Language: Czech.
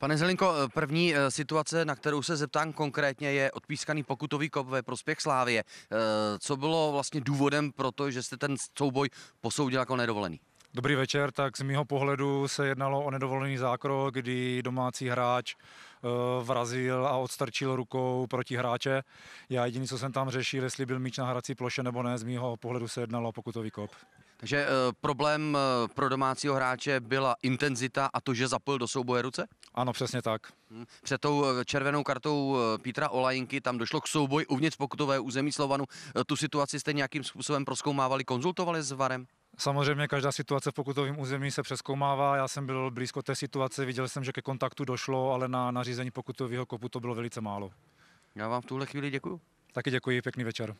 Pane Zelinko, eh, první eh, situace, na kterou se zeptám konkrétně, je odpískaný pokutový kop ve prospěch Slávě. Eh, co bylo vlastně důvodem pro to, že jste ten souboj posoudil jako nedovolený? Dobrý večer, tak z mého pohledu se jednalo o nedovolený zákrok, kdy domácí hráč vrazil a odstrčil rukou proti hráče. Já jediný, co jsem tam řešil, jestli byl míč na hrací ploše nebo ne, z mého pohledu se jednalo o pokutový kop. Takže eh, problém eh, pro domácího hráče byla intenzita a to, že zapojil do souboje ruce? Ano, přesně tak. Hm. Před tou eh, červenou kartou Petra Olajinky tam došlo k souboji uvnitř pokutové území Slovanu. Tu situaci jste nějakým způsobem proskoumávali, konzultovali s Varem? Samozřejmě každá situace v pokutovém území se přeskoumává. Já jsem byl blízko té situace, viděl jsem, že ke kontaktu došlo, ale na nařízení pokutového kopu to bylo velice málo. Já vám v tuhle chvíli děkuji. Taky děkuji, pěkný večer.